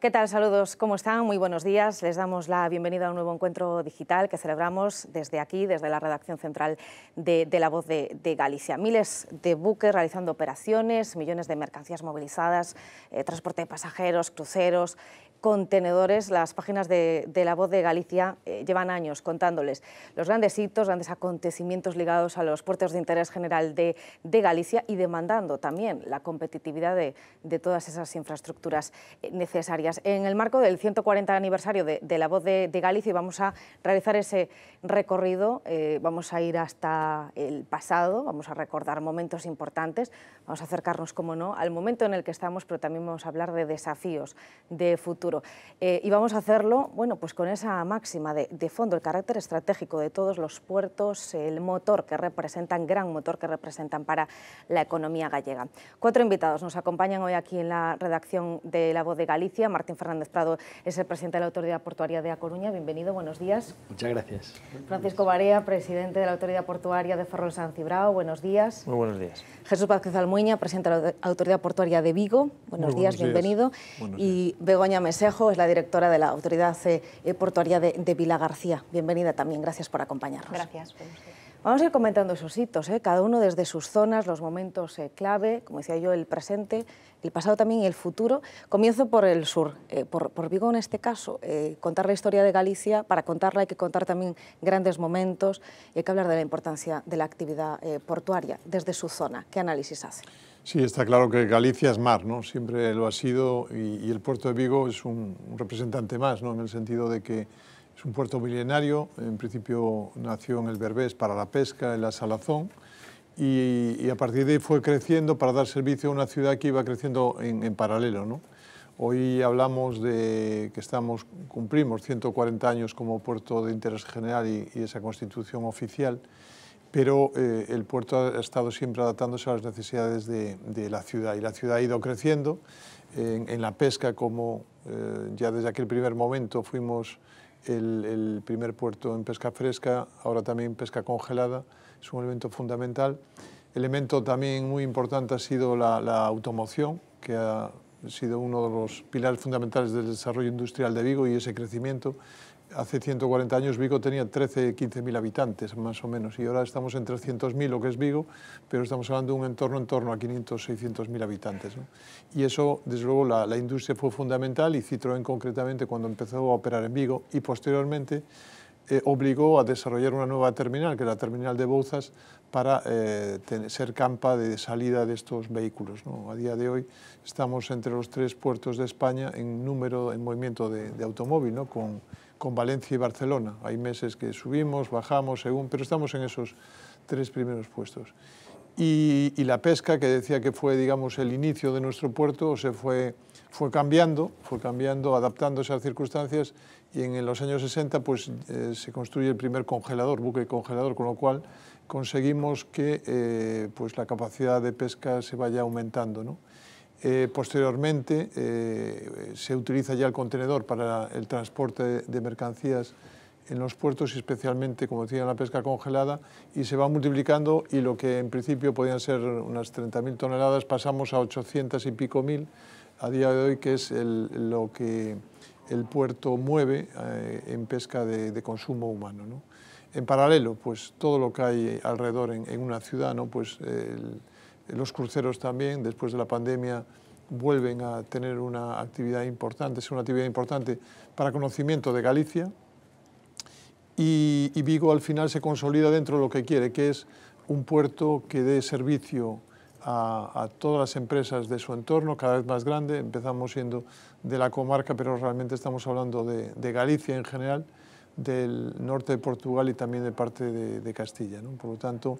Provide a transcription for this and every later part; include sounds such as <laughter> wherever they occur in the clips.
¿Qué tal? Saludos, ¿cómo están? Muy buenos días. Les damos la bienvenida a un nuevo encuentro digital que celebramos desde aquí, desde la redacción central de, La Voz de, Galicia. Miles de buques realizando operaciones, millones de mercancías movilizadas, eh, transporte de pasajeros, cruceros, contenedores, las páginas de, La Voz de Galicia eh, llevan años contándoles los grandes hitos, grandes acontecimientos ligados a los puertos de interés general de, Galicia y demandando también la competitividad de, todas esas infraestructuras eh, necesarias. En el marco del 140 aniversario de, La Voz de, Galicia vamos a realizar ese recorrido, eh, vamos a ir hasta el pasado, vamos a recordar momentos importantes, vamos a acercarnos, como no, al momento en el que estamos, pero también vamos a hablar de desafíos, de futuro eh, y vamos a hacerlo bueno, pues con esa máxima de, fondo, el carácter estratégico de todos los puertos, el motor que representan, gran motor que representan para la economía gallega. Cuatro invitados nos acompañan hoy aquí en la redacción de La Voz de Galicia. Martín Fernández Prado es el presidente de la Autoridad Portuaria de A Coruña. Bienvenido, buenos días. Muchas gracias. Francisco Barea, presidente de la Autoridad Portuaria de Ferrol San Cibrao. Buenos días. Muy buenos días. Jesús Vázquez Almuña, presidente de la Autoridad Portuaria de Vigo. Buenos, días, bienvenido. y Begoña Mesa Consejo, es la directora de la Autoridad eh, Portuaria de, Vila García. Bienvenida también, gracias por acompañarnos. Gracias. Vamos a ir comentando esos hitos, eh, cada uno desde sus zonas, los momentos eh, clave, como decía yo, el presente, el pasado también y el futuro. Comienzo por el sur, por, por, Vigo en este caso. contar la historia de Galicia, para contarla hay que contar también grandes momentos y hay que hablar de la importancia de la actividad portuaria desde su zona. ¿Qué análisis hace? Sí, está claro que Galicia es mar, Siempre lo ha sido y, el puerto de Vigo es un, representante más, ¿no? En el sentido de que es un puerto milenario, en principio nació en el Berbés para la pesca, en la salazón, y, a partir de ahí fue creciendo para dar servicio a una ciudad que iba creciendo en, paralelo, Hoy hablamos de que estamos, cumplimos 140 años como puerto de interés general y esa constitución oficial, pero eh, el puerto ha estado siempre adaptándose a las necesidades de, la ciudad y la ciudad ha ido creciendo en, la pesca como eh, ya desde aquel primer momento fuimos el, primer puerto en pesca fresca, ahora también pesca congelada, es un elemento fundamental. Elemento también muy importante ha sido la automoción, que ha sido uno de los pilares fundamentales del desarrollo industrial de Vigo y ese crecimiento hace 140 años Vigo tenía 13, 15 mil habitantes, más o menos, y ahora estamos en 300.000, lo que es Vigo, pero estamos hablando de un entorno en torno a 500, 600 mil habitantes. Y eso, desde luego, la, industria fue fundamental y Citroën concretamente cuando empezó a operar en Vigo y posteriormente eh, obligó a desarrollar una nueva terminal, que es la terminal de Bouzas, para eh, ser campa de salida de estos vehículos. A día de hoy estamos entre los tres puertos de España en número, en movimiento de, de automóvil, ¿no? con con Valencia y Barcelona. Hay meses que subimos, bajamos, según, pero estamos en esos tres primeros puestos. Y, la pesca, que decía que fue, digamos, el inicio de nuestro puerto, se fue, fue cambiando, fue cambiando, adaptándose a las circunstancias, y en, los años 60 pues, eh, se construye el primer congelador, buque congelador, con lo cual conseguimos que eh, pues, la capacidad de pesca se vaya aumentando. ¿no? Eh, posteriormente eh, se utiliza ya el contenedor para el transporte de, mercancías en los puertos y especialmente, como decía, la pesca congelada y se va multiplicando y lo que en principio podían ser unas 30.000 toneladas pasamos a 800 y pico mil a día de hoy, que es lo que el puerto mueve eh, en pesca de, consumo humano. En paralelo, pues todo lo que hay alrededor en, una ciudad, ¿no? pues los cruceros también, después de la pandemia, vuelven a tener una actividad importante, es una actividad importante para conocimiento de Galicia. Y, Vigo al final se consolida dentro de lo que quiere, que es un puerto que dé servicio a, todas las empresas de su entorno, cada vez más grande. Empezamos siendo de la comarca, pero realmente estamos hablando de, Galicia en general, del norte de Portugal y también de parte de, de Castilla. ¿no? Por lo tanto,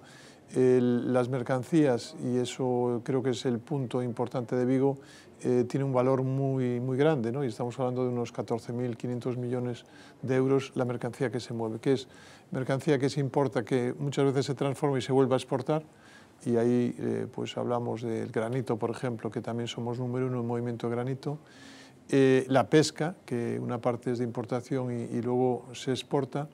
las mercancías, y eso creo que es el punto importante de Vigo, eh, tiene un valor muy, muy grande, y estamos hablando de unos 14.500 millones de euros la mercancía que se mueve, que es mercancía que se importa, que muchas veces se transforma y se vuelve a exportar, y ahí eh, pues hablamos del granito, por ejemplo, que también somos número uno en movimiento de granito, eh, la pesca, que una parte es de importación y luego se exporta,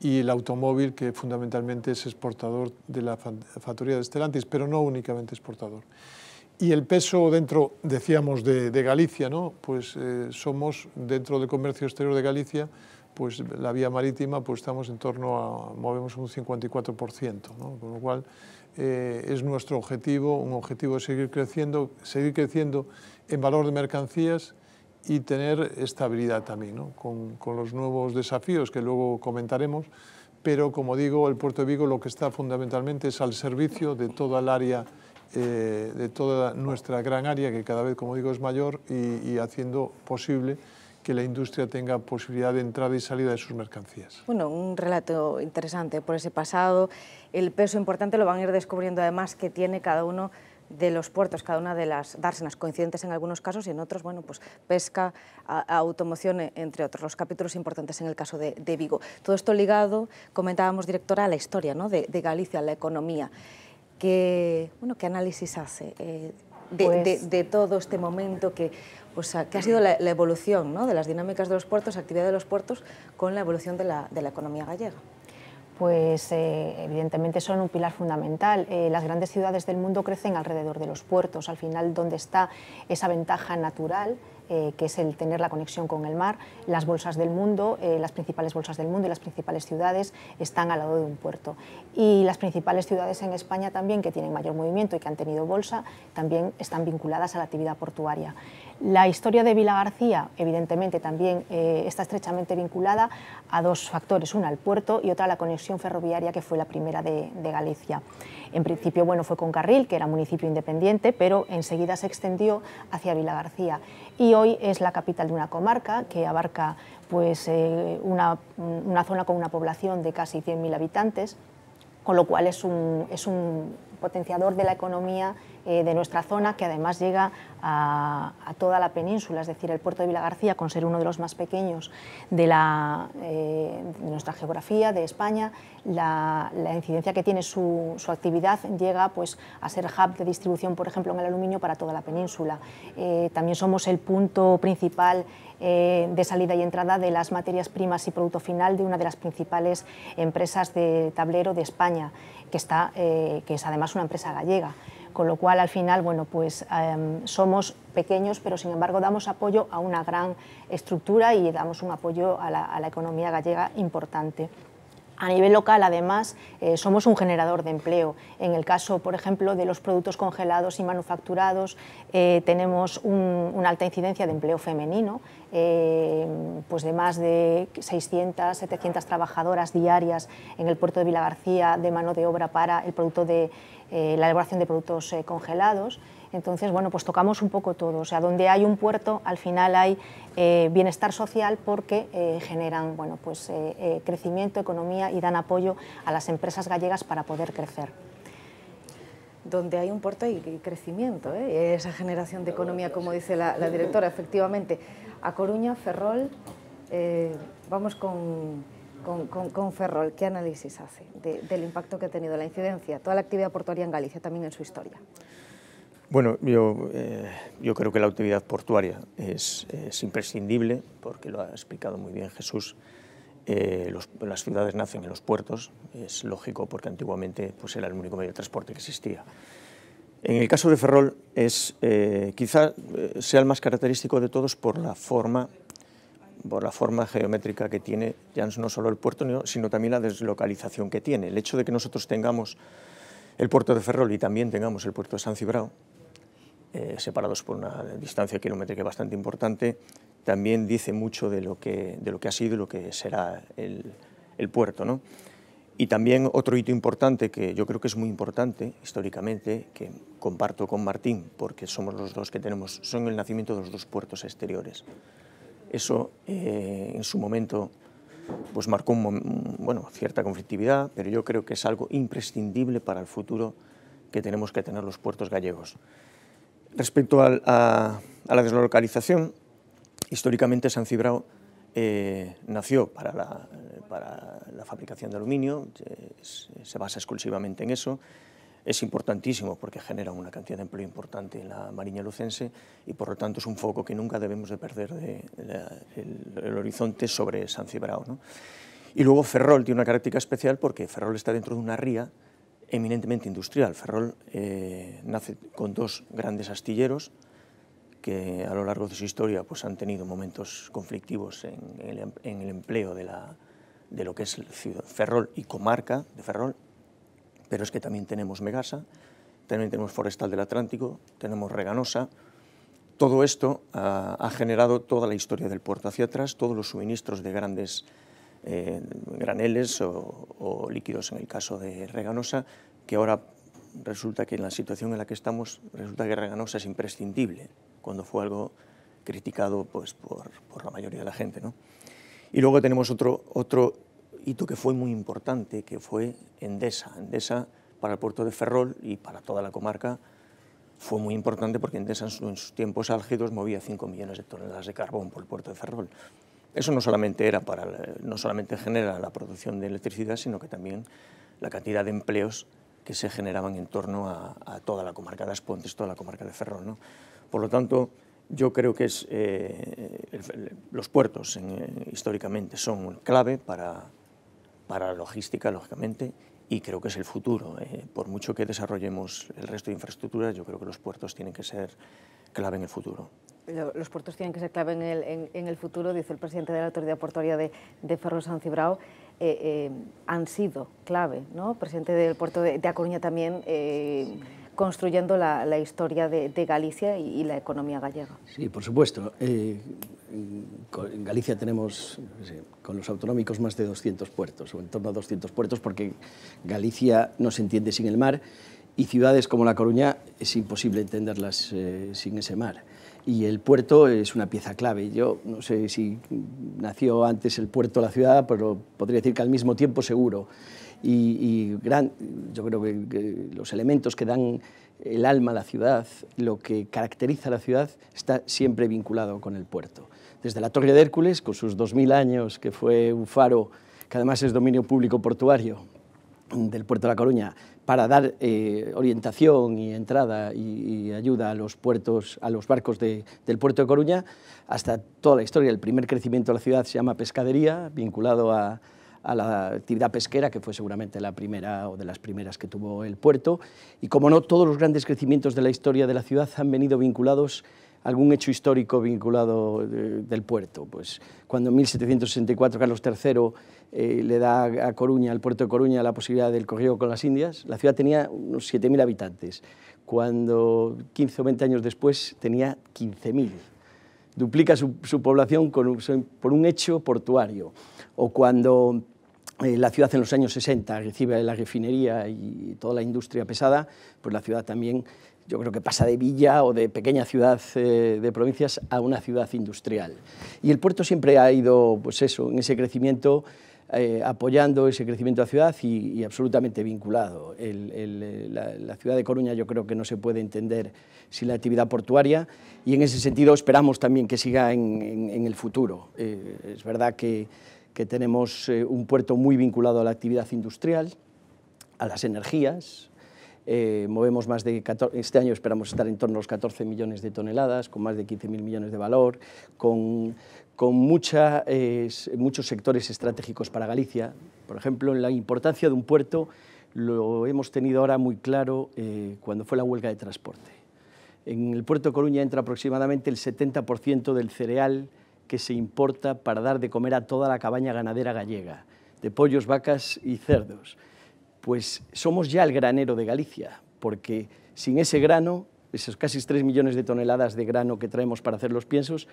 y el automóvil, que fundamentalmente es exportador de la factoría de Estelantis pero no únicamente exportador. Y el peso dentro, decíamos, de, Galicia, ¿no? pues eh, somos, dentro del comercio exterior de Galicia, pues la vía marítima, pues estamos en torno a, movemos un 54%, con lo cual eh, es nuestro objetivo, un objetivo de seguir creciendo, seguir creciendo en valor de mercancías, y tener estabilidad también, ¿no? con, los nuevos desafíos que luego comentaremos, pero como digo, el puerto de Vigo lo que está fundamentalmente es al servicio de toda el área, eh, de toda nuestra gran área, que cada vez, como digo, es mayor, y, y haciendo posible que la industria tenga posibilidad de entrada y salida de sus mercancías. Bueno, un relato interesante por ese pasado, el peso importante lo van a ir descubriendo además que tiene cada uno de los puertos, cada una de las dársenas coincidentes en algunos casos y en otros, bueno, pues pesca, automoción, entre otros, los capítulos importantes en el caso de, Vigo. Todo esto ligado, comentábamos, directora, a la historia ¿no? de, Galicia, a la economía. ¿Qué, bueno, ¿qué análisis hace eh, pues de, todo este momento que, ha sido la, evolución ¿no? de las dinámicas de los puertos, actividad de los puertos, con la evolución de la economía gallega? pues eh, evidentemente son un pilar fundamental. Eh, las grandes ciudades del mundo crecen alrededor de los puertos, al final donde está esa ventaja natural eh, que es el tener la conexión con el mar, las bolsas del mundo, las principales bolsas del mundo y las principales ciudades están al lado de un puerto. Y las principales ciudades en España también, que tienen mayor movimiento y que han tenido bolsa, también están vinculadas a la actividad portuaria. La historia de Vila García, evidentemente, también eh, está estrechamente vinculada a dos factores, una al puerto y otra a la conexión ferroviaria, que fue la primera de, Galicia. En principio, bueno, fue con Carril, que era municipio independiente, pero enseguida se extendió hacia Vila García. Y hoy es la capital de una comarca que abarca pues, eh, una, zona con una población de casi 100.000 habitantes, con lo cual es es un potenciador de la economía eh, de nuestra zona, que además llega a, toda la península, es decir, el puerto de Vilagarcía, García, con ser uno de los más pequeños de, eh, nuestra geografía, de España, la, incidencia que tiene su, actividad llega pues, a ser hub de distribución, por ejemplo, en el aluminio para toda la península. Eh, también somos el punto principal de salida y entrada de las materias primas y producto final de una de las principales empresas de tablero de España, que, que es además una empresa gallega con lo cual al final, bueno, pues em, somos pequeños, pero sin embargo damos apoyo a una gran estructura y damos un apoyo a la economía gallega importante. A nivel local, además, eh, somos un generador de empleo. En el caso, por ejemplo, de los productos congelados y manufacturados, eh, tenemos una alta incidencia de empleo femenino, eh, pues de más de 600, 700 trabajadoras diarias en el puerto de García de mano de obra para el producto de, la elaboración de productos congelados. Entonces, bueno, pues tocamos un poco todo. O sea, donde hay un puerto, al final hay eh, bienestar social porque eh, generan, bueno, pues eh, crecimiento, economía y dan apoyo a las empresas gallegas para poder crecer donde hay un puerto y crecimiento, esa generación de economía, como dice la, directora, efectivamente. A Coruña, Ferrol, vamos con, Ferrol, ¿qué análisis hace del impacto que ha tenido la incidencia, toda la actividad portuaria en Galicia, también en su historia? Bueno, eh, yo, creo que la autoridad portuaria es, imprescindible, porque lo ha explicado muy bien Jesús. Eh, las ciudades nacen en los puertos, es lógico porque antiguamente pues, era el único medio de transporte que existía. En el caso de Ferrol, es, eh, quizá sea el más característico de todos por la forma por la forma geométrica que tiene ya no solo el puerto, sino también la deslocalización que tiene. El hecho de que nosotros tengamos el puerto de Ferrol y también tengamos el puerto de San Cibrao, eh, separados por una distancia kilométrica bastante importante, también dice mucho de lo que, ha sido y lo que será el, puerto. Y también otro hito importante que yo creo que es muy importante históricamente, que comparto con Martín, porque somos los dos que tenemos, son el nacimiento de los dos puertos exteriores. Eso eh, en su momento pues marcó bueno, cierta conflictividad, pero yo creo que es algo imprescindible para el futuro que tenemos que tener los puertos gallegos. Respecto a, la deslocalización, históricamente San Cibrao eh, nació para la, fabricación de aluminio, se basa exclusivamente en eso, es importantísimo porque genera una cantidad de empleo importante en la Mariña Lucense y por lo tanto es un foco que nunca debemos de perder el, horizonte sobre San Cibrao. Y luego Ferrol tiene una característica especial porque Ferrol está dentro de una ría eminentemente industrial. Ferrol eh, nace con dos grandes astilleros que a lo largo de su historia pues, han tenido momentos conflictivos en, el, em, empleo de, lo que es Ferrol y comarca de Ferrol, pero es que también tenemos Megasa, también tenemos Forestal del Atlántico, tenemos Reganosa. Todo esto ha generado toda la historia del puerto hacia atrás, todos los suministros de grandes graneles o, líquidos en el caso de Reganosa, que ahora resulta que en la situación en la que estamos, resulta que Reganosa es imprescindible, cuando fue algo criticado pues, por, la mayoría de la gente. ¿no? Y luego tenemos otro, otro hito que fue muy importante, que fue Endesa. Endesa para el puerto de Ferrol y para toda la comarca fue muy importante porque Endesa en sus tiempos álgidos movía 5 millones de toneladas de carbón por el puerto de Ferrol. Eso no solamente, era para, no solamente genera la producción de electricidad, sino que también la cantidad de empleos que se generaban en torno a, toda la comarca de Aspontes, toda la comarca de Ferrol. Por lo tanto, yo creo que es, eh, los puertos eh, históricamente son clave para, la logística, lógicamente, y creo que es el futuro. Eh. por mucho que desarrollemos el resto de infraestructuras, yo creo que los puertos tienen que ser clave en el futuro los puertos tienen que ser clave en el, futuro, dice el presidente de la Autoridad Portuaria de, Ferro San Cibrao, eh, eh, han sido clave, ¿no? Presidente del puerto de, A Coruña también, eh, construyendo la, historia de, Galicia y, y, la economía gallega. Sí, por supuesto. en Galicia tenemos, con los autonómicos, más de 200 puertos, o en torno a 200 puertos, porque Galicia no se entiende sin el mar y ciudades como La Coruña es imposible entenderlas sin ese mar y el puerto es una pieza clave. Yo no sé si nació antes el puerto o la ciudad, pero podría decir que al mismo tiempo seguro. Y, gran, yo creo que, que, los elementos que dan el alma a la ciudad, lo que caracteriza a la ciudad, está siempre vinculado con el puerto. Desde la Torre de Hércules, con sus 2.000 años, que fue un faro, que además es dominio público portuario del puerto de La Coruña, para dar eh, orientación y entrada y, ayuda a los puertos, a los barcos del puerto de Coruña, hasta toda la historia. El primer crecimiento de la ciudad se llama pescadería, vinculado a, la actividad pesquera, que fue seguramente la primera o de las primeras que tuvo el puerto. Y como no, todos los grandes crecimientos de la historia de la ciudad han venido vinculados a algún hecho histórico vinculado eh, del puerto. Pues cuando en 1764 Carlos III eh, le da a Coruña, al puerto de Coruña, la posibilidad del correo con las Indias. La ciudad tenía unos 7.000 habitantes. Cuando 15 o 20 años después tenía 15.000. Duplica su, población por un hecho portuario. O cuando eh, la ciudad en los años 60 recibe la refinería y toda la industria pesada, pues la ciudad también yo creo que pasa de villa o de pequeña ciudad eh, de provincias a una ciudad industrial. Y el puerto siempre ha ido, pues eso, en ese crecimiento eh, apoyando ese crecimiento de la ciudad y, absolutamente vinculado. Eh, la, ciudad de Coruña yo creo que no se puede entender sin la actividad portuaria y en ese sentido esperamos también que siga en, el futuro. Eh, es verdad que, tenemos un puerto muy vinculado a la actividad industrial, a las energías, eh, movemos más de este año esperamos estar en torno a los 14 millones de toneladas, con más de 15.000 millones de valor, con, muchos sectores estratégicos para Galicia. Por ejemplo, en la importancia de un puerto lo hemos tenido ahora muy claro eh, cuando fue la huelga de transporte. En el puerto de Coruña entra aproximadamente el 70% del cereal que se importa para dar de comer a toda la cabaña ganadera gallega, de pollos, vacas y cerdos pues somos ya el granero de Galicia, porque sin ese grano, esos casi 3 millones de toneladas de grano que traemos para hacer los piensos,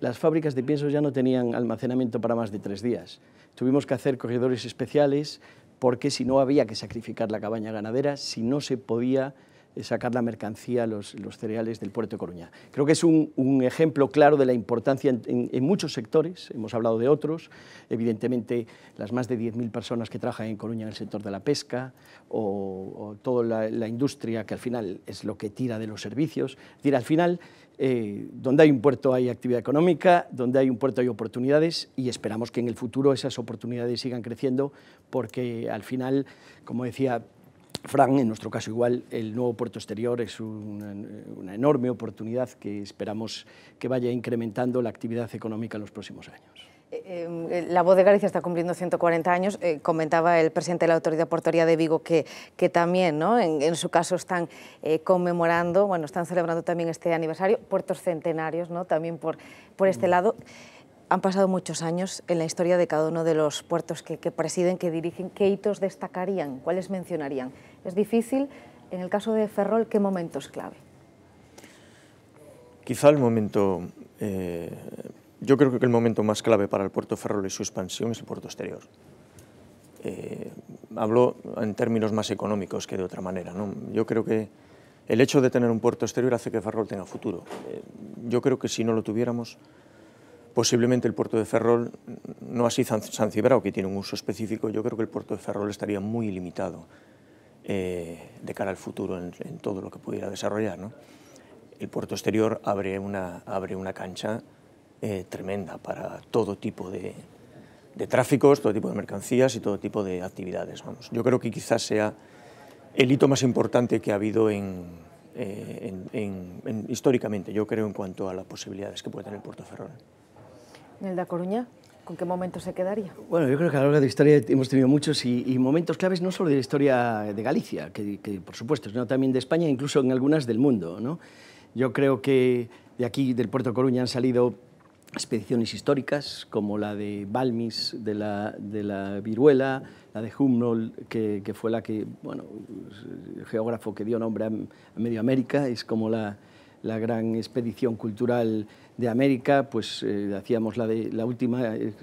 las fábricas de piensos ya no tenían almacenamiento para más de tres días. Tuvimos que hacer corredores especiales porque si no había que sacrificar la cabaña ganadera, si no se podía eh, sacar la mercancía, los, cereales del puerto de Coruña. Creo que es un, ejemplo claro de la importancia en, muchos sectores, hemos hablado de otros, evidentemente las más de 10.000 personas que trabajan en Coruña en el sector de la pesca o, toda la, industria que al final es lo que tira de los servicios. Es decir, al final, eh, donde hay un puerto hay actividad económica, donde hay un puerto hay oportunidades y esperamos que en el futuro esas oportunidades sigan creciendo porque al final, como decía, Fran, en nuestro caso igual, el nuevo puerto exterior es una, enorme oportunidad que esperamos que vaya incrementando la actividad económica en los próximos años. Eh, eh, la voz de Galicia está cumpliendo 140 años. Eh, comentaba el presidente de la Autoridad Portuaria de Vigo que, que también, ¿no? en, su caso, están conmemorando, bueno, están celebrando también este aniversario, puertos centenarios ¿no? también por, por este mm. lado han pasado muchos años en la historia de cada uno de los puertos que, que, presiden, que dirigen. ¿Qué hitos destacarían? ¿Cuáles mencionarían es difícil. En el caso de Ferrol, ¿qué momento es clave? Quizá el momento, eh, yo creo que el momento más clave para el puerto Ferrol y su expansión es el puerto exterior. Eh, hablo en términos más económicos que de otra manera. ¿no? Yo creo que el hecho de tener un puerto exterior hace que Ferrol tenga futuro. Eh, yo creo que si no lo tuviéramos, posiblemente el puerto de Ferrol, no así San, San Cibrao, que tiene un uso específico, yo creo que el puerto de Ferrol estaría muy limitado eh, de cara al futuro en, todo lo que pudiera desarrollar. El puerto exterior abre una, abre una cancha eh, tremenda para todo tipo de, de, tráficos, todo tipo de mercancías y todo tipo de actividades. Vamos. Yo creo que quizás sea el hito más importante que ha habido en, eh, históricamente, yo creo, en cuanto a las posibilidades que puede tener el puerto de Ferrol. Coruña? ¿Con qué momento se quedaría? Bueno, yo creo que a lo largo de la historia hemos tenido muchos y, momentos claves, no solo de la historia de Galicia, que, por supuesto, sino también de España, e incluso en algunas del mundo. ¿no? Yo creo que de aquí, del puerto de Coruña, han salido expediciones históricas, como la de Balmis, de la, de la Viruela, la de Humnol, que, fue la que, bueno, el geógrafo que dio nombre a, a Medio América, es como la, la gran expedición cultural de América, pues eh, hacíamos la, de, la última, eh,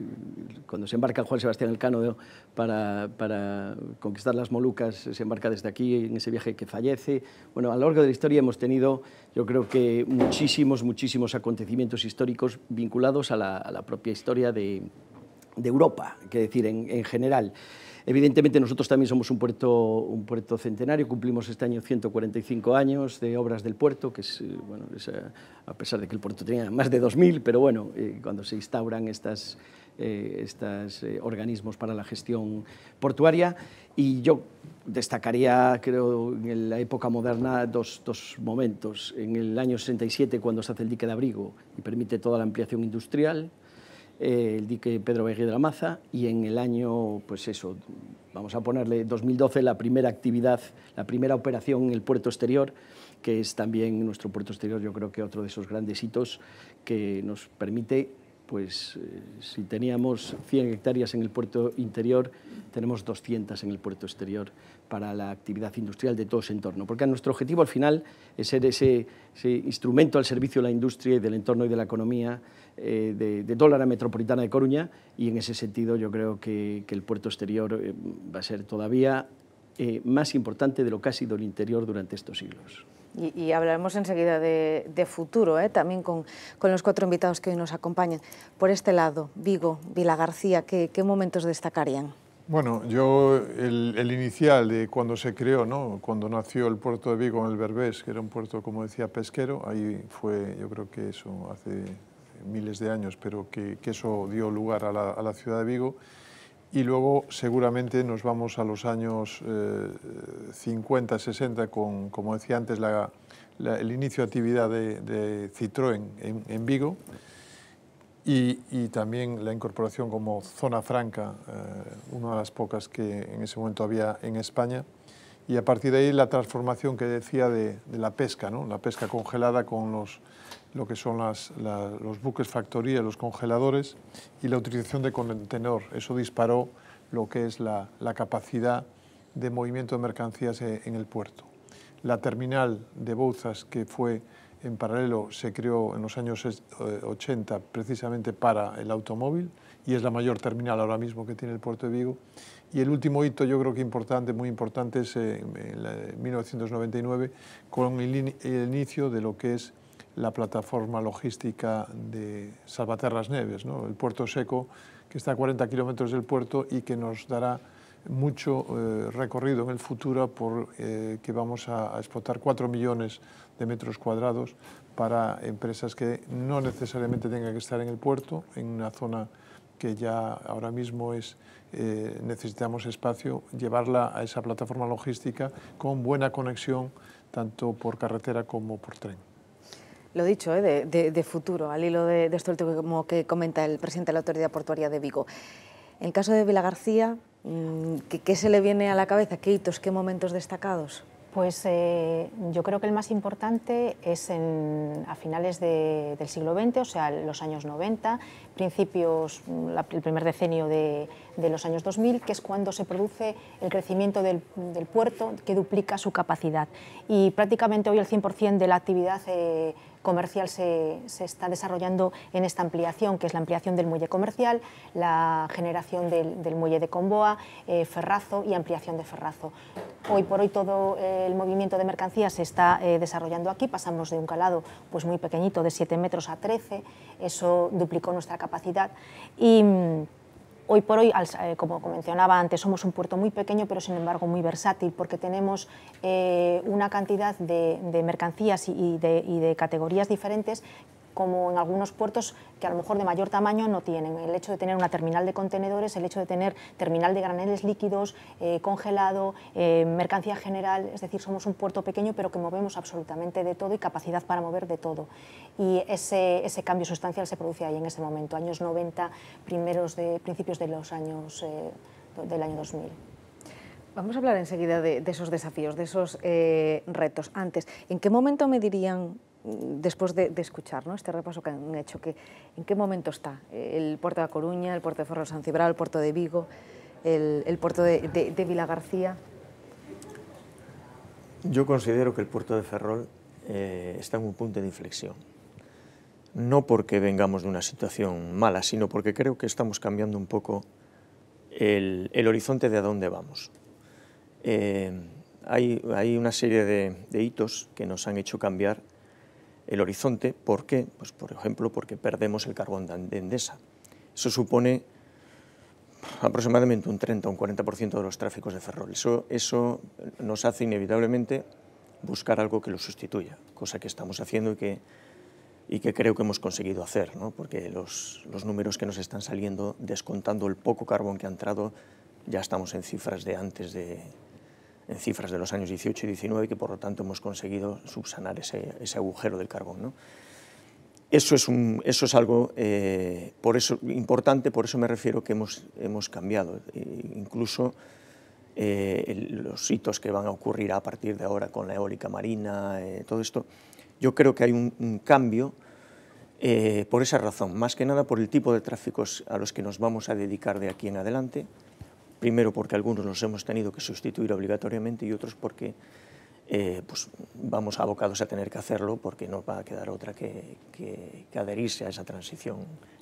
cuando se embarca Juan Sebastián Elcano para, para conquistar las Molucas, se embarca desde aquí en ese viaje que fallece. Bueno, a lo largo de la historia hemos tenido, yo creo que muchísimos, muchísimos acontecimientos históricos vinculados a la, propia historia de, Europa, que decir, en general. Evidentemente nosotros también somos un puerto, un puerto centenario, cumplimos este año 145 años de obras del puerto, que es, eh, bueno, eh, a, pesar de que el puerto tenía más de 2.000, pero bueno, eh, cuando se instauran estas, estos organismos para la gestión portuaria. Y yo destacaría, creo, en la época moderna dos, dos, momentos. En el año 67, cuando se hace el dique de abrigo y permite toda la ampliación industrial, eh, el dique Pedro Vejé de la Maza y en el año, pues eso, vamos a ponerle 2012 la primera actividad, la primera operación en el puerto exterior, que es también nuestro puerto exterior, yo creo que otro de esos grandes hitos que nos permite pues eh, si teníamos 100 hectáreas en el puerto interior, tenemos 200 en el puerto exterior para la actividad industrial de todo ese entorno. Porque nuestro objetivo al final es ser ese, ese instrumento al servicio de la industria y del entorno y de la economía eh, de, dólar a Metropolitana de Coruña y en ese sentido yo creo que, el puerto exterior eh, va a ser todavía eh, más importante de lo que ha sido el interior durante estos siglos. Y, hablaremos enseguida de, futuro, también con, los cuatro invitados que hoy nos acompañan. Por este lado, Vigo, Vila García, ¿qué, momentos destacarían? Bueno, yo el, inicial de cuando se creó, ¿no? cuando nació el puerto de Vigo en el Berbés, que era un puerto, como decía, pesquero, ahí fue, yo creo que eso hace miles de años, pero que, eso dio lugar a la, ciudad de Vigo. Y luego seguramente nos vamos a los años 50, eh, 60, con, como decía antes, el inicio de actividad de, Citroën en, Vigo. Y, también la incorporación como zona franca, eh, una de las pocas que en ese momento había en España. Y a partir de ahí la transformación que decía de, de la pesca, ¿no? la pesca congelada con los lo que son las, los buques factoría, los congeladores y la utilización de contenedor. Eso disparó lo que es la, la capacidad de movimiento de mercancías eh, en el puerto. La terminal de Bouzas, que fue en paralelo, se creó en los años 80 eh, precisamente para el automóvil y es la mayor terminal ahora mismo que tiene el puerto de Vigo. Y el último hito, yo creo que importante, muy importante, es eh, en 1999, con el inicio de lo que es la plataforma logística de Salvaterras Neves, el puerto seco que está a 40 kilómetros del puerto y que nos dará mucho eh, recorrido en el futuro porque eh, que vamos a, explotar 4 millones de metros cuadrados para empresas que no necesariamente tengan que estar en el puerto, en una zona que ya ahora mismo es, eh, necesitamos espacio, llevarla a esa plataforma logística con buena conexión tanto por carretera como por tren. Lo dicho, ¿eh? de, futuro, al hilo de, esto último que comenta el presidente de la Autoridad Portuaria de Vigo. el caso de Vila García, mm, ¿qué, se le viene a la cabeza? ¿Qué hitos, qué momentos destacados? Pues eh, yo creo que el más importante es a finales del siglo XX, o sea, los años 90, principios, mm, el primer decenio de, los años 2000, que es cuando se produce el crecimiento del, puerto que duplica su capacidad. Y prácticamente hoy el 100% de la actividad eh, comercial se, está desarrollando en esta ampliación, que es la ampliación del muelle comercial, la generación del, muelle de Comboa, eh, Ferrazo y ampliación de Ferrazo. Hoy por hoy todo eh, el movimiento de mercancías se está eh, desarrollando aquí, pasamos de un calado pues muy pequeñito de 7 metros a 13, eso duplicó nuestra capacidad y mm, Hoy por hoy, eh, como mencionaba antes, somos un puerto muy pequeño, pero sin embargo muy versátil, porque tenemos eh, una cantidad de, mercancías y de categorías diferentes como en algunos puertos que a lo mejor de mayor tamaño no tienen. El hecho de tener una terminal de contenedores, el hecho de tener terminal de graneles líquidos, eh, congelado, eh, mercancía general, es decir, somos un puerto pequeño pero que movemos absolutamente de todo y capacidad para mover de todo. Y ese, cambio sustancial se produce ahí en ese momento, años 90, primeros de, principios de los años eh, del año 2000. Vamos a hablar enseguida de esos desafíos, de esos retos. Antes, ¿en qué momento me dirían después de, escuchar este repaso que han hecho, que, ¿en qué momento está el puerto de La Coruña, el puerto de ferrol San Cibral, el puerto de Vigo, el, puerto de, de, Vila García? Yo considero que el puerto de Ferrol eh, está en un punto de inflexión. No porque vengamos de una situación mala, sino porque creo que estamos cambiando un poco el, horizonte de a dónde vamos. Eh, hay, una serie de hitos que nos han hecho cambiar el horizonte. ¿Por qué? Pues, por ejemplo, porque perdemos el carbón de Endesa. Eso supone aproximadamente un 30 o un 40% de los tráficos de ferrol. Eso, eso nos hace inevitablemente buscar algo que lo sustituya, cosa que estamos haciendo y que, y que creo que hemos conseguido hacer, porque los números que nos están saliendo, descontando el poco carbón que ha entrado, ya estamos en cifras de antes de, en cifras de los años 18 y 19 que por lo tanto hemos conseguido subsanar ese, agujero del carbón. Eso, es eso es algo eh, por eso, importante, por eso me refiero que hemos, cambiado. Eh, incluso eh, los hitos que van a ocurrir a partir de ahora con la eólica marina, todo esto, yo creo que hay un cambio por esa razón, más que nada por el tipo de tráficos a los que nos vamos a dedicar de aquí en adelante, primero porque algunos nos hemos tenido que sustituir obligatoriamente y otros porque eh, pues vamos abocados a tener que hacerlo porque no va a quedar otra que, adherirse a esa transición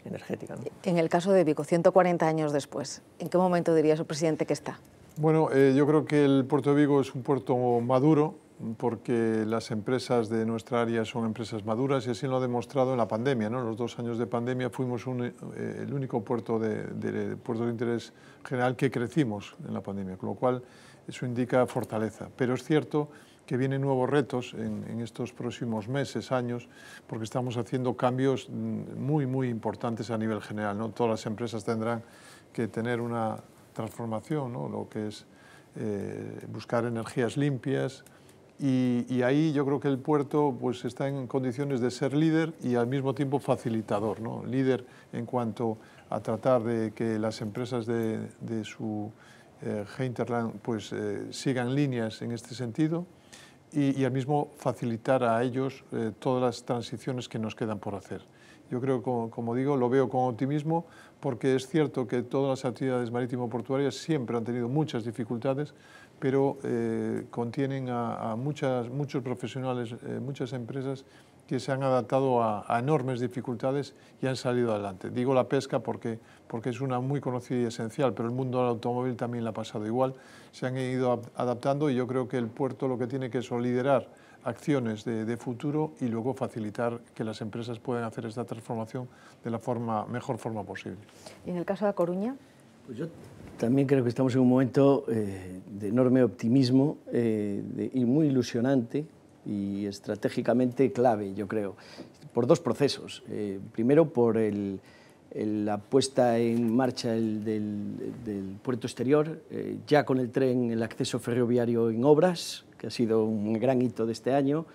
energética. En el caso de Vigo, 140 años después, ¿en qué momento diría su presidente que está? Bueno, eh, yo creo que el puerto de Vigo es un puerto maduro, porque las empresas de nuestra área son empresas maduras y así lo ha demostrado en la pandemia. ¿no? los dos años de pandemia fuimos eh, el único puerto de, puerto de interés general que crecimos en la pandemia, con lo cual eso indica fortaleza. Pero es cierto que vienen nuevos retos en, estos próximos meses, años, porque estamos haciendo cambios mm, muy, muy importantes a nivel general. ¿no? Todas las empresas tendrán que tener una transformación, lo que es eh, buscar energías limpias, y, ahí yo creo que el puerto pues, está en condiciones de ser líder y al mismo tiempo facilitador, ¿no? líder en cuanto a tratar de que las empresas de, su eh, hinterland pues, eh, sigan líneas en este sentido y, al mismo facilitar a ellos eh, todas las transiciones que nos quedan por hacer. Yo creo, como, como digo, lo veo con optimismo porque es cierto que todas las actividades marítimo-portuarias siempre han tenido muchas dificultades, pero eh, contienen a, muchas, muchos profesionales, eh, muchas empresas que se han adaptado a, enormes dificultades y han salido adelante. Digo la pesca porque, porque es una muy conocida y esencial, pero el mundo del automóvil también la ha pasado igual. Se han ido adaptando y yo creo que el puerto lo que tiene que es liderar acciones de, futuro y luego facilitar que las empresas puedan hacer esta transformación de la forma, mejor forma posible. ¿Y en el caso de Coruña? Pues yo también creo que estamos en un momento eh, de enorme optimismo eh, y muy ilusionante y estratégicamente clave, yo creo, por dos procesos. Eh, primero, por la puesta en marcha del, del, puerto exterior, ya con el tren, el acceso ferroviario en obras, que ha sido un gran hito de este año,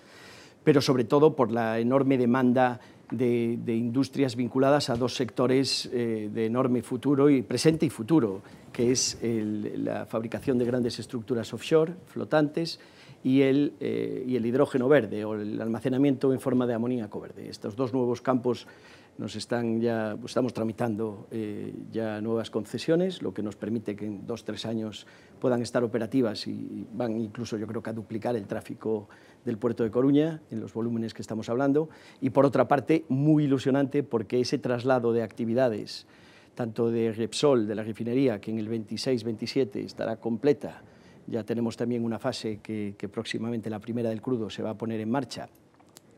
pero sobre todo por la enorme demanda de, industrias vinculadas a dos sectores eh, de enorme futuro, y presente y futuro, que es la fabricación de grandes estructuras offshore flotantes y eh, y el hidrógeno verde o el almacenamiento en forma de amoníaco verde. Estos dos nuevos campos nos están ya, estamos tramitando eh, ya nuevas concesiones, lo que nos permite que en dos, tres años puedan estar operativas y van incluso yo creo que a duplicar el tráfico del puerto de Coruña en los volúmenes que estamos hablando. Y por otra parte, muy ilusionante porque ese traslado de actividades, tanto de Repsol, de la refinería, que en el 26-27 estará completa, ya tenemos también una fase que, próximamente la primera del crudo se va a poner en marcha,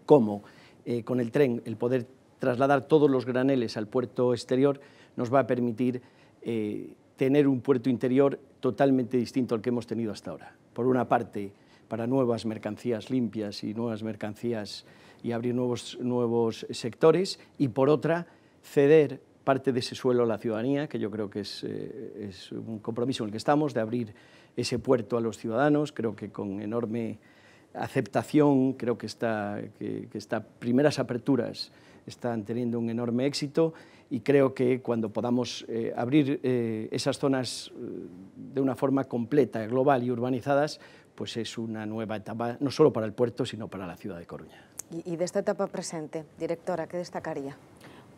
como eh, con el tren el poder trasladar todos los graneles al puerto exterior nos va a permitir eh, tener un puerto interior totalmente distinto al que hemos tenido hasta ahora. Por una parte, para nuevas mercancías limpias y nuevas mercancías y abrir nuevos, nuevos sectores, y por otra, ceder parte de ese suelo a la ciudadanía, que yo creo que es, eh, un compromiso en el que estamos, de abrir ese puerto a los ciudadanos, creo que con enorme aceptación, creo que, está, que estas primeras aperturas están teniendo un enorme éxito y creo que cuando podamos eh, abrir eh, esas zonas eh, de una forma completa, global y urbanizadas, pues es una nueva etapa, no solo para el puerto, sino para la ciudad de Coruña. Y, y de esta etapa presente, directora, ¿qué destacaría?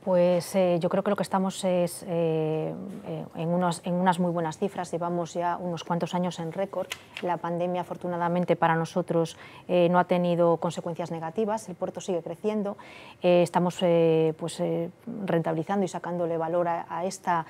Pues eh, yo creo que lo que estamos es eh, eh, en, en, unas muy buenas cifras, llevamos ya unos cuantos años en récord. La pandemia afortunadamente para nosotros no ha tenido consecuencias negativas, el puerto sigue creciendo, estamos pues, rentabilizando y sacándole valor a, esta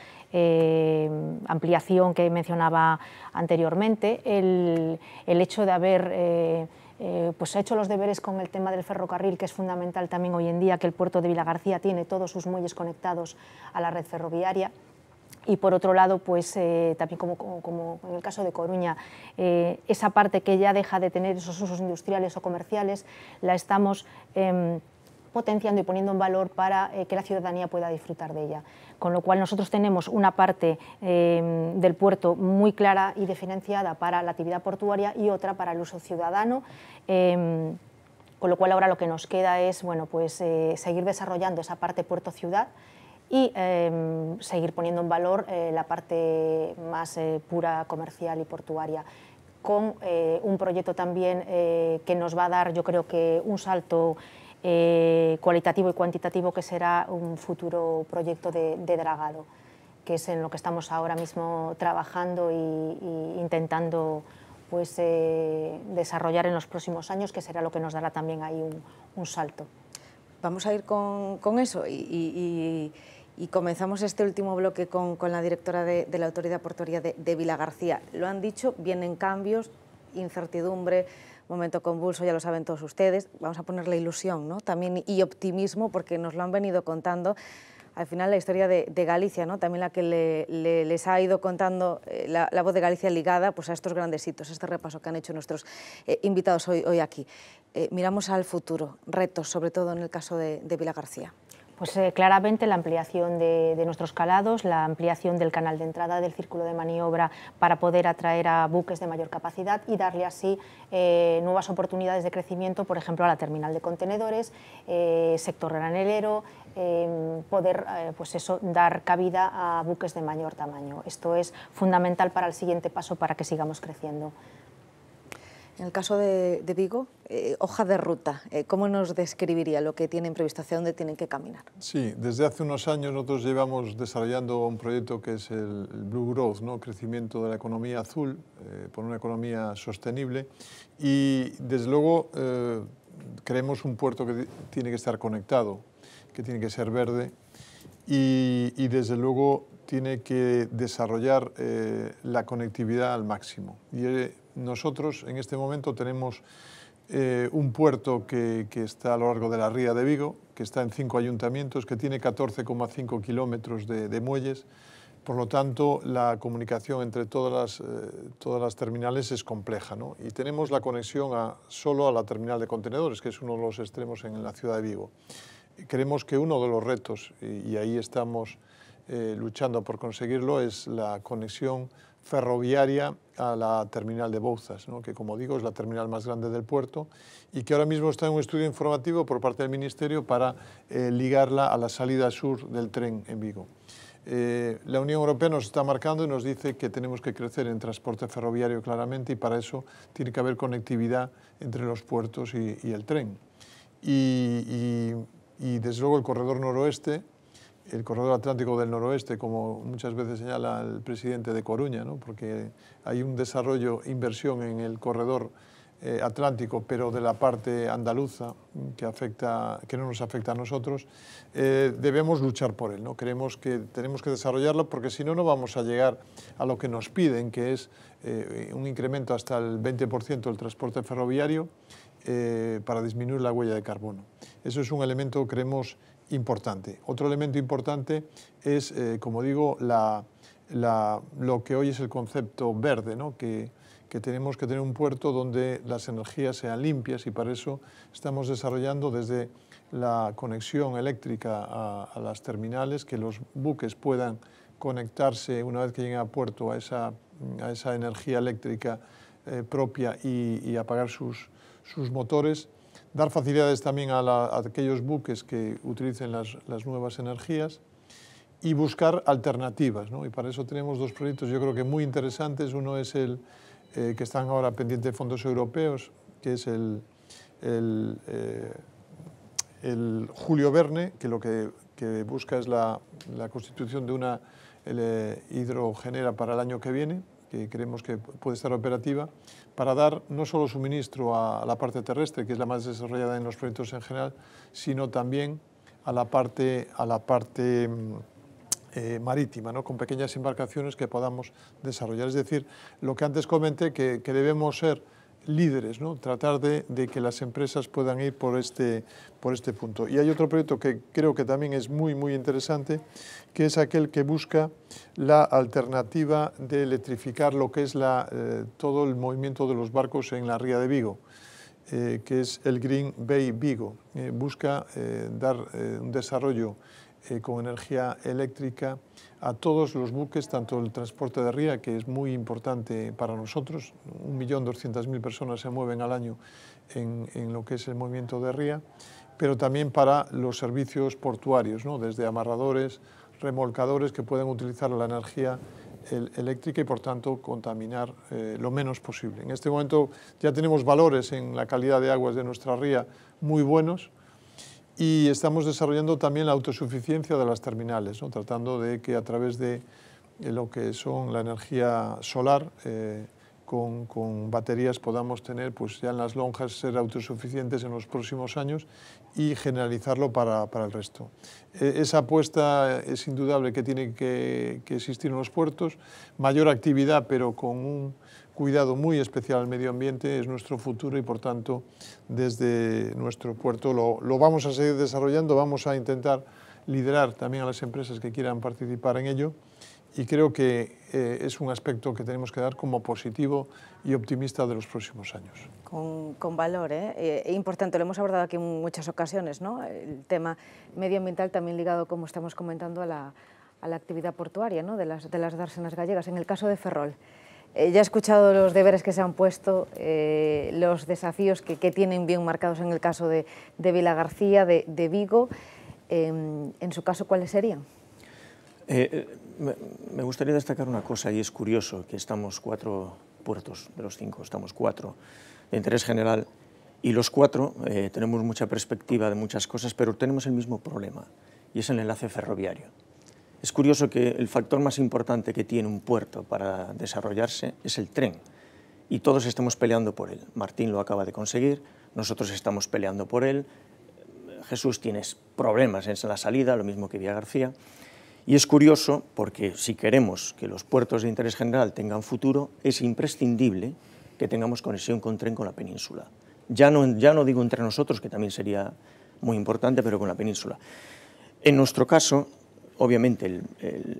ampliación que mencionaba anteriormente. el hecho de haber eh, pues ha hecho los deberes con el tema del ferrocarril, que es fundamental también hoy en día, que el puerto de Vilagarcía tiene todos sus muelles conectados a la red ferroviaria. Y por otro lado, pues eh, también como, como, en el caso de Coruña, eh, esa parte que ya deja de tener esos usos industriales o comerciales, la estamos em, potenciando y poniendo en valor para eh, que la ciudadanía pueda disfrutar de ella. Con lo cual nosotros tenemos una parte em, del puerto muy clara y diferenciada para la actividad portuaria y otra para el uso ciudadano. Em, con lo cual ahora lo que nos queda es bueno, pues, eh, seguir desarrollando esa parte puerto-ciudad y em, seguir poniendo en valor eh, la parte más pura comercial y portuaria con un proyecto también que nos va a dar yo creo que un salto eh, cualitativo y cuantitativo que será un futuro proyecto de, dragado, que es en lo que estamos ahora mismo trabajando e intentando pues, eh, desarrollar en los próximos años, que será lo que nos dará también ahí un, salto. Vamos a ir con, eso y, comenzamos este último bloque con, la directora de, la Autoridad Portuaria de, de Vila García. Lo han dicho, vienen cambios, incertidumbre, momento convulso, ya lo saben todos ustedes. Vamos a ponerle ilusión ¿no? también y optimismo porque nos lo han venido contando. Al final la historia de, Galicia, ¿no? también la que les ha ido contando eh, la, voz de Galicia ligada pues, a estos grandecitos, a este repaso que han hecho nuestros eh, invitados hoy, hoy aquí. Eh, miramos al futuro, retos, sobre todo en el caso de, de Vila García. Pues eh, claramente la ampliación de, nuestros calados, la ampliación del canal de entrada del círculo de maniobra para poder atraer a buques de mayor capacidad y darle así eh, nuevas oportunidades de crecimiento, por ejemplo, a la terminal de contenedores, eh, sector granelero, poder pues eso, dar cabida a buques de mayor tamaño. Esto es fundamental para el siguiente paso para que sigamos creciendo. En el caso de, Vigo, eh, hoja de ruta, eh, ¿cómo nos describiría lo que tienen previsto, hacia dónde tienen que caminar? Sí, desde hace unos años nosotros llevamos desarrollando un proyecto que es el, Blue Growth, ¿no? crecimiento de la economía azul, eh, por una economía sostenible, y desde luego creemos un puerto que tiene que estar conectado, que tiene que ser verde, y, y desde luego tiene que desarrollar la conectividad al máximo. Y, nosotros en este momento tenemos eh, un puerto que, está a lo largo de la ría de Vigo, que está en cinco ayuntamientos, que tiene 14,5 kilómetros de, muelles. Por lo tanto, la comunicación entre todas las, eh, todas las terminales es compleja. Y tenemos la conexión a, solo a la terminal de contenedores, que es uno de los extremos en la ciudad de Vigo. Creemos que uno de los retos, y, ahí estamos eh, luchando por conseguirlo, es la conexión ferroviaria a la terminal de Bouzas, que como digo es la terminal más grande del puerto y que ahora mismo está en un estudio informativo por parte del Ministerio para eh, ligarla a la salida sur del tren en Vigo. Eh, la Unión Europea nos está marcando y nos dice que tenemos que crecer en transporte ferroviario claramente y para eso tiene que haber conectividad entre los puertos y, el tren. Y, y desde luego el corredor noroeste el corredor atlántico del noroeste, como muchas veces señala el presidente de Coruña, porque hay un desarrollo, inversión en el corredor eh, atlántico, pero de la parte andaluza, mm, que, afecta, que no nos afecta a nosotros, eh, debemos luchar por él. ¿no? Creemos que tenemos que desarrollarlo porque si no, no vamos a llegar a lo que nos piden, que es eh, un incremento hasta el 20% del transporte ferroviario para disminuir la huella de carbono. Eso es un elemento, creemos, importante. Otro elemento importante es, eh, como digo, lo que hoy es el concepto verde, que, tenemos que tener un puerto donde las energías sean limpias y para eso estamos desarrollando desde la conexión eléctrica a, las terminales, que los buques puedan conectarse una vez que lleguen a puerto a esa, a esa energía eléctrica eh, propia y, apagar sus, sus motores dar facilidades también a, aquellos buques que utilicen las, nuevas energías y buscar alternativas. Y para eso tenemos dos proyectos, yo creo que muy interesantes. Uno es el eh, que están ahora pendiente de fondos europeos, que es el, eh, Julio Verne, que lo que, busca es la, constitución de una eh, hidrogenera para el año que viene, que creemos que puede estar operativa, para dar no solo suministro a, la parte terrestre, que es la más desarrollada en los proyectos en general, sino también a la parte, a la parte mm, eh, marítima, ¿no? con pequeñas embarcaciones que podamos desarrollar. Es decir, lo que antes comenté, que debemos ser líderes, ¿no? tratar de, que las empresas puedan ir por este, por este punto. Y hay otro proyecto que creo que también es muy, muy interesante, que es aquel que busca la alternativa de electrificar lo que es la, eh, todo el movimiento de los barcos en la ría de Vigo. Eh, que es el Green Bay Vigo. Eh, busca dar un desarrollo eh, con energía eléctrica a todos los buques, tanto el transporte de ría, que es muy importante para nosotros, 1.200.000 personas se mueven al año en, lo que es el movimiento de ría, pero también para los servicios portuarios, ¿no? desde amarradores, remolcadores que pueden utilizar la energía eléctrica y por tanto contaminar eh, lo menos posible. En este momento ya tenemos valores en la calidad de aguas de nuestra ría muy buenos, y estamos desarrollando también la autosuficiencia de las terminales, tratando de que a través de lo que son la energía solar, eh, con, con, baterías podamos tener pues ya en las lonjas ser autosuficientes en los próximos años y generalizarlo para, el resto. E, esa apuesta es indudable que tiene que, existir en los puertos. Mayor actividad, pero con un cuidado muy especial al medio ambiente, es nuestro futuro y, por tanto, desde nuestro puerto lo, lo vamos a seguir desarrollando, vamos a intentar liderar también a las empresas que quieran participar en ello y creo que eh, es un aspecto que tenemos que dar como positivo y optimista de los próximos años. Con, valor, ¿eh? ¿eh? importante, lo hemos abordado aquí en muchas ocasiones, ¿no? el tema medioambiental también ligado, como estamos comentando, a la, actividad portuaria ¿no? de, las, de las dársenas gallegas. En el caso de Ferrol, eh, ya he escuchado los deberes que se han puesto, los desafíos que, tienen bien marcados en el caso de, de Vila García, de, Vigo. Em, en su caso, ¿cuáles serían? Me, gustaría destacar una cosa y es curioso que estamos cuatro puertos de los cinco, estamos cuatro de interés general y los cuatro eh, tenemos mucha perspectiva de muchas cosas, pero tenemos el mismo problema y es el enlace ferroviario. Es curioso que el factor más importante que tiene un puerto para desarrollarse es el tren y todos estamos peleando por él. Martín lo acaba de conseguir, nosotros estamos peleando por él, Jesús tiene problemas en la salida, lo mismo que Vía García. Y es curioso porque si queremos que los puertos de interés general tengan futuro, es imprescindible que tengamos conexión con tren con la península. Ya no, ya no digo entre nosotros, que también sería muy importante, pero con la península. En nuestro caso, obviamente, el,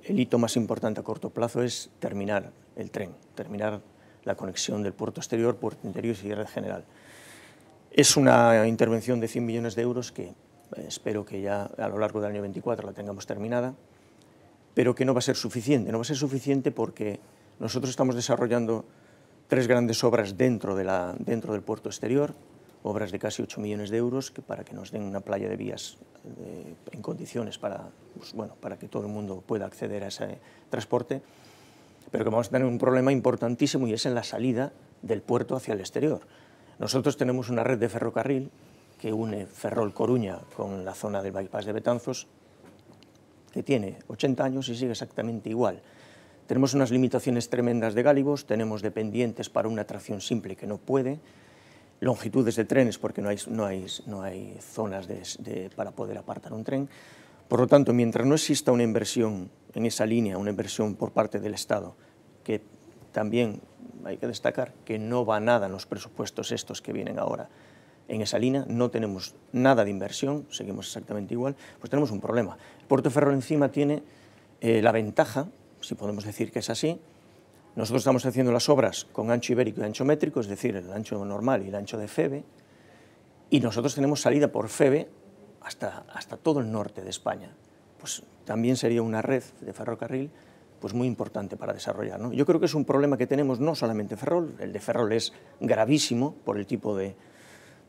el hito más importante a corto plazo es terminar el tren, terminar la conexión del puerto exterior, puerto interior y red general. Es una intervención de 100 millones de euros que eh, espero que ya a lo largo del año 24 la tengamos terminada pero que no va a ser suficiente. No va a ser suficiente porque nosotros estamos desarrollando tres grandes obras dentro, de dentro del puerto exterior, obras de casi 8 millones de euros para que nos den una playa de vías eh, en condiciones para, pues, bueno, para que todo el mundo pueda acceder a ese transporte, pero que vamos a tener un problema importantísimo y es en la salida del puerto hacia el exterior. Nosotros tenemos una red de ferrocarril que une Ferrol Coruña con la zona del bypass de Betanzos que tiene 80 años y sigue exactamente igual. Tenemos unas limitaciones tremendas de gálibos, tenemos dependientes para una tracción simple que no puede, longitudes de trenes porque no hay, no hay, no hay zonas para poder apartar un tren. Por lo tanto, mientras no exista una inversión en esa línea, una inversión por parte del Estado, que también hay que destacar que no va nada en los presupuestos estos que vienen ahora en esa línea, no tenemos nada de inversión, seguimos exactamente igual, pues tenemos un problema. Ferrol encima tiene eh, la ventaja, si podemos decir que es así, nosotros estamos haciendo las obras con ancho ibérico y ancho métrico, es decir, el ancho normal y el ancho de Febe, y nosotros tenemos salida por Febe hasta, hasta todo el norte de España. Pues también sería una red de ferrocarril pues muy importante para desarrollar. Yo creo que es un problema que tenemos no solamente Ferrol, el de Ferrol es gravísimo por el tipo de,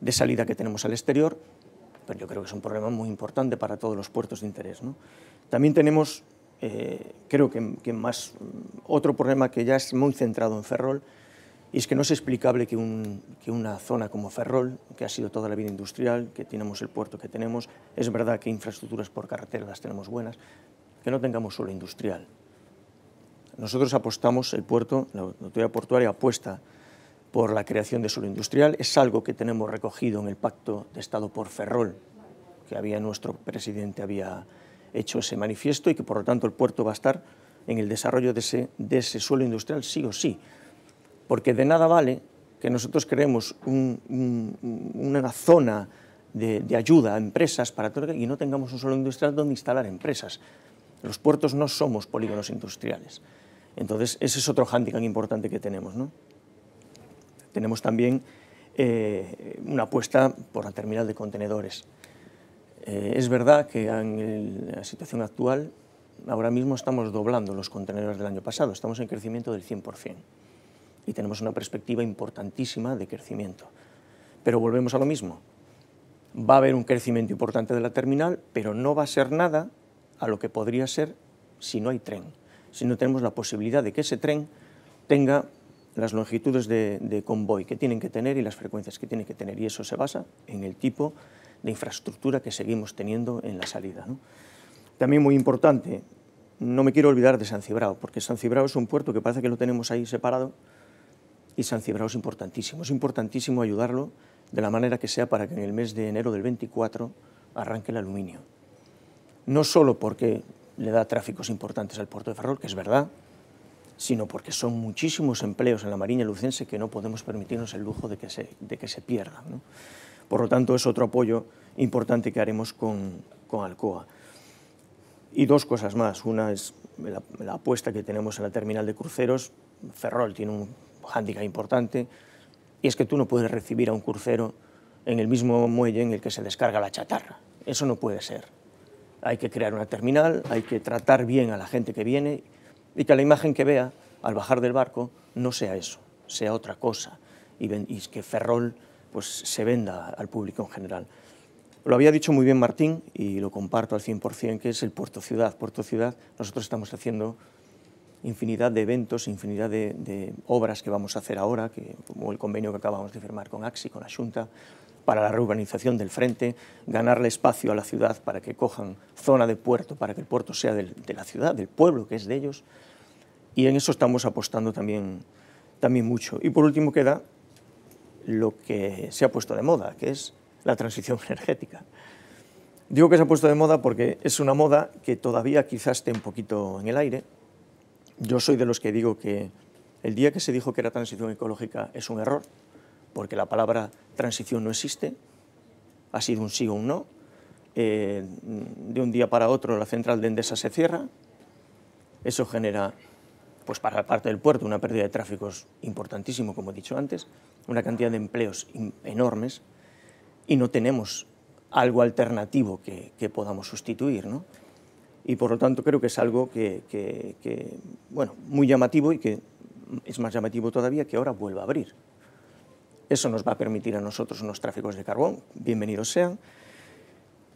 de salida que tenemos al exterior, pero yo creo que es un problema muy importante para todos los puertos de interés. También tenemos, eh, creo que, más, mm, otro problema que ya es muy centrado en Ferrol, y es que no es explicable que, que, una zona como Ferrol, que ha sido toda la vida industrial, que tenemos el puerto que tenemos, es verdad que infraestructuras por carretera las tenemos buenas, que no tengamos solo industrial. Nosotros apostamos, el puerto, la autoridad portuaria apuesta por la creación de suelo industrial. Es algo que tenemos recogido en el Pacto de Estado por Ferrol, que había nuestro presidente había hecho ese manifiesto y que por lo tanto el puerto va a estar en el desarrollo de ese, suelo industrial sí o sí. Porque de nada vale que nosotros creemos una zona de, ayuda a empresas para y no tengamos un suelo industrial donde instalar empresas. Los puertos no somos polígonos industriales. Entonces, ese es otro hándicap importante que tenemos. ¿no? Tenemos también eh, una apuesta por la terminal de contenedores. Eh, es verdad que en la situación actual, ahora mismo estamos doblando los contenedores del año pasado, estamos en crecimiento del 100% y tenemos una perspectiva importantísima de crecimiento. Pero volvemos a lo mismo, va a haber un crecimiento importante de la terminal, pero no va a ser nada a lo que podría ser si no hay tren, si no tenemos la posibilidad de que ese tren tenga las longitudes de, convoy que tienen que tener y las frecuencias que tienen que tener. Y eso se basa en el tipo de infraestructura que seguimos teniendo en la salida. También muy importante, no me quiero olvidar de San Cibrao, porque San Cibrao es un puerto que parece que lo tenemos ahí separado y San Cibrao es importantísimo. Es importantísimo ayudarlo de la manera que sea para que en el mes de enero del 24 arranque el aluminio. No solo porque le da tráficos importantes al puerto de Ferrol, que es verdad, sino porque son muchísimos empleos en la Marina Lucense que no podemos permitirnos el lujo de que se, de que se pierdan. Por lo tanto, es otro apoyo importante que haremos con, Alcoa. Y dos cosas más. Una es la, apuesta que tenemos en la terminal de cruceros. Ferrol tiene un hándicap importante y es que tú no puedes recibir a un crucero en el mismo muelle en el que se descarga la chatarra. Eso no puede ser. Hay que crear una terminal, hay que tratar bien a la gente que viene y que la imagen que vea al bajar del barco no sea eso, sea otra cosa y, que Ferrol pues, se venda al público en general. Lo había dicho muy bien Martín y lo comparto al 100%, que es el Puerto Ciudad. Puerto Ciudad, nosotros estamos haciendo infinidad de eventos, infinidad de, obras que vamos a hacer ahora, que, como el convenio que acabamos de firmar con AXI, con la Junta, para la reurbanización del frente, ganarle espacio a la ciudad para que cojan zona de puerto, para que el puerto sea de la ciudad, del pueblo que es de ellos. Y en eso estamos apostando también, también mucho. Y por último queda lo que se ha puesto de moda, que es la transición <laughs> energética. Digo que se ha puesto de moda porque es una moda que todavía quizás esté un poquito en el aire. Yo soy de los que digo que el día que se dijo que era transición ecológica es un error, porque la palabra transición no existe, ha sido un sí o un no. Eh, de un día para otro la central de Endesa se cierra, eso genera, pues para la parte del puerto, una pérdida de tráficos importantísimo, como he dicho antes, una cantidad de empleos enormes y no tenemos algo alternativo que, podamos sustituir, ¿no? Y por lo tanto creo que es algo que, bueno, muy llamativo y que es más llamativo todavía que ahora vuelva a abrir. Eso nos va a permitir a nosotros unos tráficos de carbón, bienvenidos sean,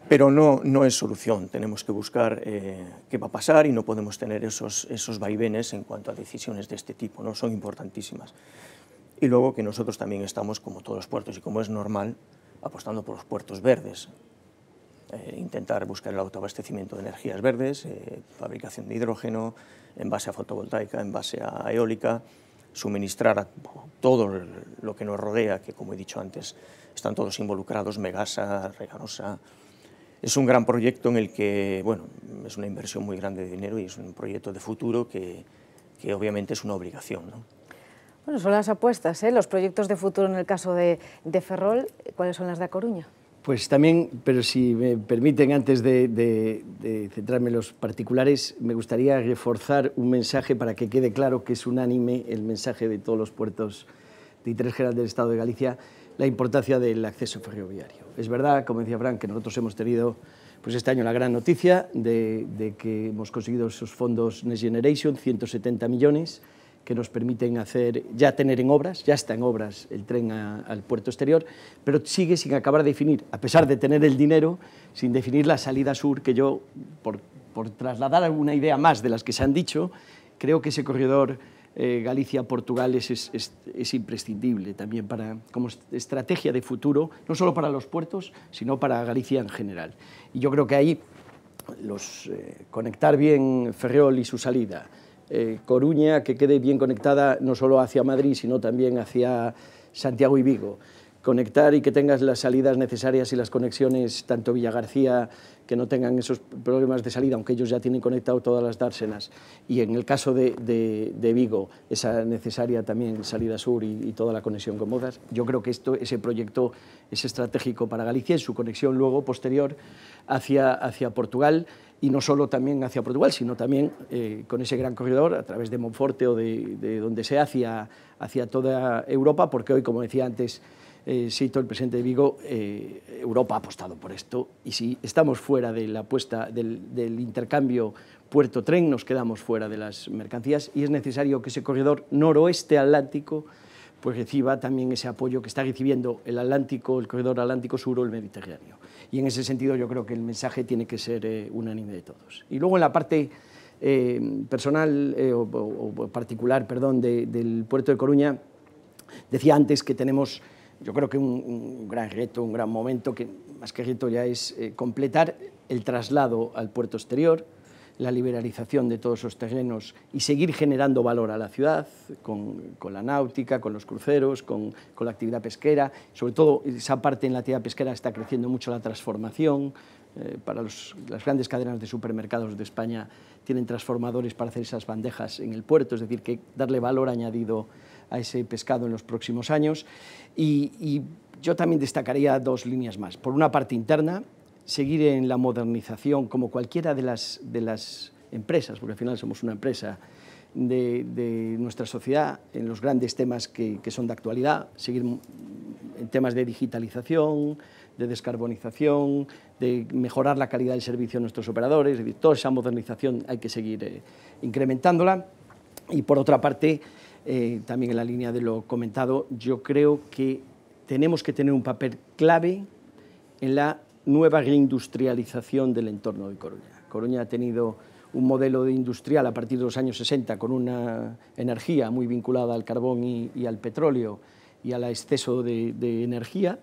pero no, no es solución. Tenemos que buscar eh, qué va a pasar y no podemos tener esos, vaivenes en cuanto a decisiones de este tipo, ¿no? son importantísimas. Y luego que nosotros también estamos, como todos los puertos y como es normal, apostando por los puertos verdes. Eh, intentar buscar el autoabastecimiento de energías verdes, eh, fabricación de hidrógeno, en base a fotovoltaica, en base a eólica, suministrar a todo lo que nos rodea, que como he dicho antes, están todos involucrados, Megasa, Reganosa. Es un gran proyecto en el que, bueno, es una inversión muy grande de dinero y es un proyecto de futuro que, que obviamente es una obligación. Bueno, son las apuestas, ¿eh? los proyectos de futuro en el caso de, de Ferrol, ¿cuáles son las de A Coruña? Pues también, pero si me permiten, antes de, centrarme en los particulares, me gustaría reforzar un mensaje para que quede claro que es unánime el mensaje de todos los puertos de interés general del Estado de Galicia, la importancia del acceso ferroviario. Es verdad, como decía Frank, que nosotros hemos tenido pues este año la gran noticia de, de que hemos conseguido esos fondos Next Generation, 170 millones, que nos permiten hacer, ya tener en obras, ya está en obras el tren al puerto exterior, pero sigue sin acabar de definir, a pesar de tener el dinero, sin definir la salida sur, que yo, por, trasladar alguna idea más de las que se han dicho, creo que ese corredor eh, Galicia-Portugal es, es, imprescindible también para, como estrategia de futuro, no solo para los puertos, sino para Galicia en general. Y yo creo que ahí los, eh, conectar bien Ferreol y su salida, eh, Coruña, que quede bien conectada no solo hacia Madrid, sino también hacia Santiago y Vigo. Conectar y que tengas las salidas necesarias y las conexiones, tanto Villagarcía, que no tengan esos problemas de salida, aunque ellos ya tienen conectado todas las dársenas. Y en el caso de, Vigo, esa necesaria también salida sur y, toda la conexión con Modas. Yo creo que esto, ese proyecto es estratégico para Galicia y su conexión luego posterior hacia, hacia Portugal y no solo también hacia Portugal, sino también eh, con ese gran corredor a través de Monforte o de, de donde sea hacia, hacia toda Europa, porque hoy, como decía antes, eh, el presidente de Vigo, eh, Europa ha apostado por esto y si estamos fuera de la apuesta del, del intercambio puerto-tren, nos quedamos fuera de las mercancías y es necesario que ese corredor noroeste atlántico pues, reciba también ese apoyo que está recibiendo el Atlántico, el corredor Atlántico Sur o el Mediterráneo. Y en ese sentido yo creo que el mensaje tiene que ser eh, unánime de todos. Y luego en la parte eh, personal eh, o, particular perdón, del puerto de Coruña, decía antes que tenemos yo creo que un, gran reto, un gran momento, que más que reto ya es completar el traslado al puerto exterior, la liberalización de todos esos terrenos y seguir generando valor a la ciudad con, la náutica, con los cruceros, con, la actividad pesquera. Sobre todo esa parte en la actividad pesquera está creciendo mucho la transformación. Eh, para las grandes cadenas de supermercados de España tienen transformadores para hacer esas bandejas en el puerto, es decir, que darle valor añadido a ese pescado en los próximos años. y yo también destacaría dos líneas más. Por una parte interna, seguir en la modernización, como cualquiera de las, de las empresas, porque al final somos una empresa de, nuestra sociedad, en los grandes temas que, son de actualidad, seguir en temas de digitalización, de descarbonización, de mejorar la calidad del servicio a nuestros operadores, es decir, toda esa modernización hay que seguir eh, incrementándola. Y por otra parte, eh, también en la línea de lo comentado, yo creo que tenemos que tener un papel clave en la nueva reindustrialización del entorno de Coruña. Coruña ha tenido un modelo industrial a partir de los años 60 con una energía muy vinculada al carbón y, al petróleo y al exceso de, energía.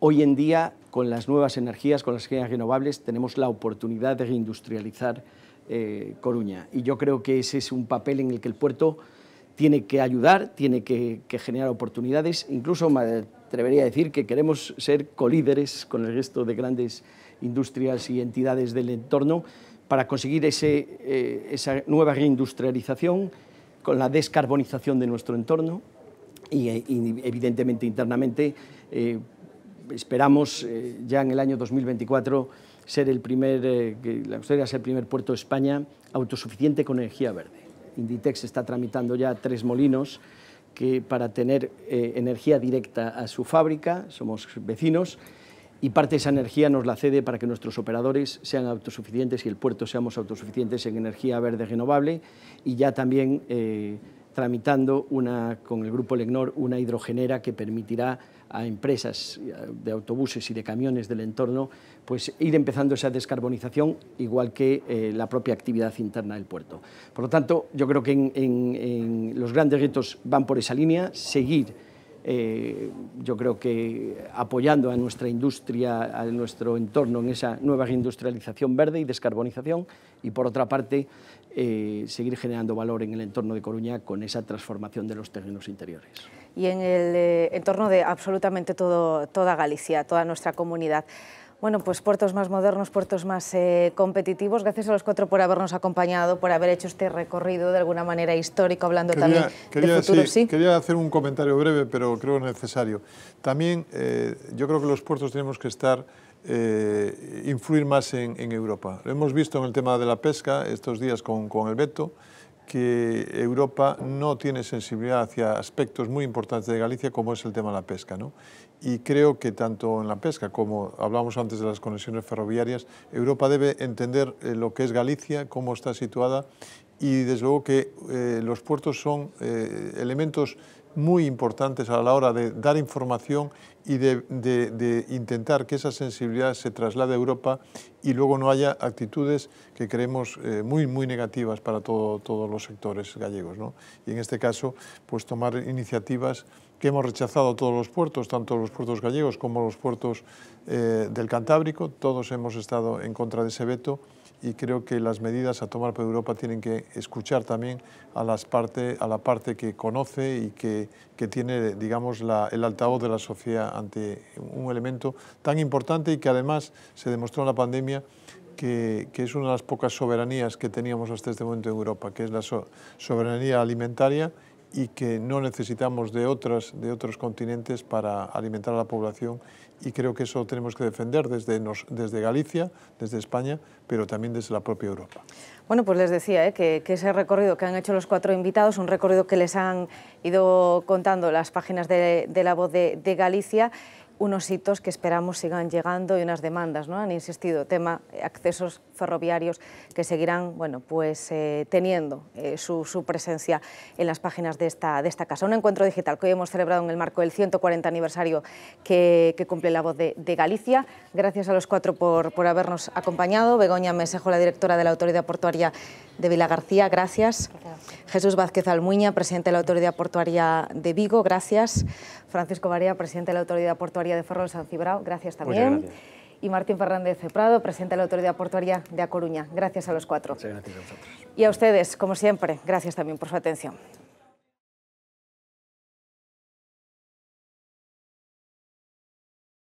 Hoy en día, con las nuevas energías, con las energías renovables, tenemos la oportunidad de reindustrializar eh, Coruña. Y yo creo que ese es un papel en el que el puerto tiene que ayudar, tiene que, que generar oportunidades, incluso atrevería a decir que queremos ser colíderes con el resto de grandes industrias y entidades del entorno para conseguir eh, esa nueva reindustrialización con la descarbonización de nuestro entorno y, eh, evidentemente internamente eh, esperamos ya en el año 2024 ser el primer, el primer puerto de España autosuficiente con energía verde. Inditex está tramitando ya tres molinos que para tener eh, energía directa a su fábrica, somos vecinos, y parte de esa energía nos la cede para que nuestros operadores sean autosuficientes y el puerto seamos autosuficientes en energía verde renovable y ya también eh, tramitando una, con el grupo Legnor una hidrogenera que permitirá a empresas de autobuses y de camiones del entorno, pues ir empezando esa descarbonización, igual que eh, la propia actividad interna del puerto. Por lo tanto, yo creo que los grandes retos van por esa línea, seguir, eh, yo creo que apoyando a nuestra industria, a nuestro entorno en esa nueva industrialización verde y descarbonización, y por otra parte, eh, seguir generando valor en el entorno de Coruña con esa transformación de los terrenos interiores. Y en el eh, entorno de absolutamente todo, toda Galicia, toda nuestra comunidad. Bueno, pues puertos más modernos, puertos más eh, competitivos. Gracias a los cuatro por habernos acompañado, por haber hecho este recorrido de alguna manera histórico, hablando también de futuro. Quería hacer un comentario breve, pero creo necesario. También yo creo que los puertos tenemos que estar eh, influir más en, Europa. Lo hemos visto en el tema de la pesca estos días con, el veto, que Europa no tiene sensibilidad hacia aspectos muy importantes de Galicia como es el tema de la pesca. ¿no? Y creo que tanto en la pesca como hablamos antes de las conexiones ferroviarias, Europa debe entender eh, lo que es Galicia, cómo está situada y desde luego que eh, los puertos son eh, elementos muy importantes a la hora de dar información y de, intentar que esa sensibilidad se traslade a Europa y luego no haya actitudes que creemos eh, muy, muy negativas para todos los sectores gallegos. Y en este caso, pues tomar iniciativas que hemos rechazado todos los puertos, tanto los puertos gallegos como los puertos eh, del Cantábrico, todos hemos estado en contra de ese veto y creo que las medidas a tomar por Europa tienen que escuchar también a, las a la parte que conoce y que, tiene, digamos, el altavoz de la sociedad ante un elemento tan importante y que además se demostró en la pandemia que, es una de las pocas soberanías que teníamos hasta este momento en Europa, que es la soberanía alimentaria y que no necesitamos de, de otros continentes para alimentar a la población y creo que eso tenemos que defender desde, desde Galicia, desde España, pero también desde la propia Europa. Bueno, pues les decía eh, que, ese recorrido que han hecho los cuatro invitados, un recorrido que les han ido contando las páginas de, La Voz de Galicia, unos hitos que esperamos sigan llegando y unas demandas, ¿no? Han insistido, tema eh, accesos ferroviarios que seguirán, bueno, pues eh, teniendo eh, su, presencia en las páginas de esta, de esta casa. Un encuentro digital que hoy hemos celebrado en el marco del 140 aniversario que, cumple la voz de, Galicia. Gracias a los cuatro por, por habernos acompañado. Begoña Mesejo, la directora de la Autoridad Portuaria de Vila García, gracias. Jesús Vázquez Almuña, presidente de la Autoridad Portuaria de Vigo, gracias. Francisco Varea, presidente de la Autoridad Portuaria María de Ferrol San Cibrao, gracias también. Y Martín Fernández Prado, presidente de la Autoridad Portuaria de A Coruña. Gracias a los cuatro. gracias a vosotros. Y a ustedes, como siempre, gracias también por su atención.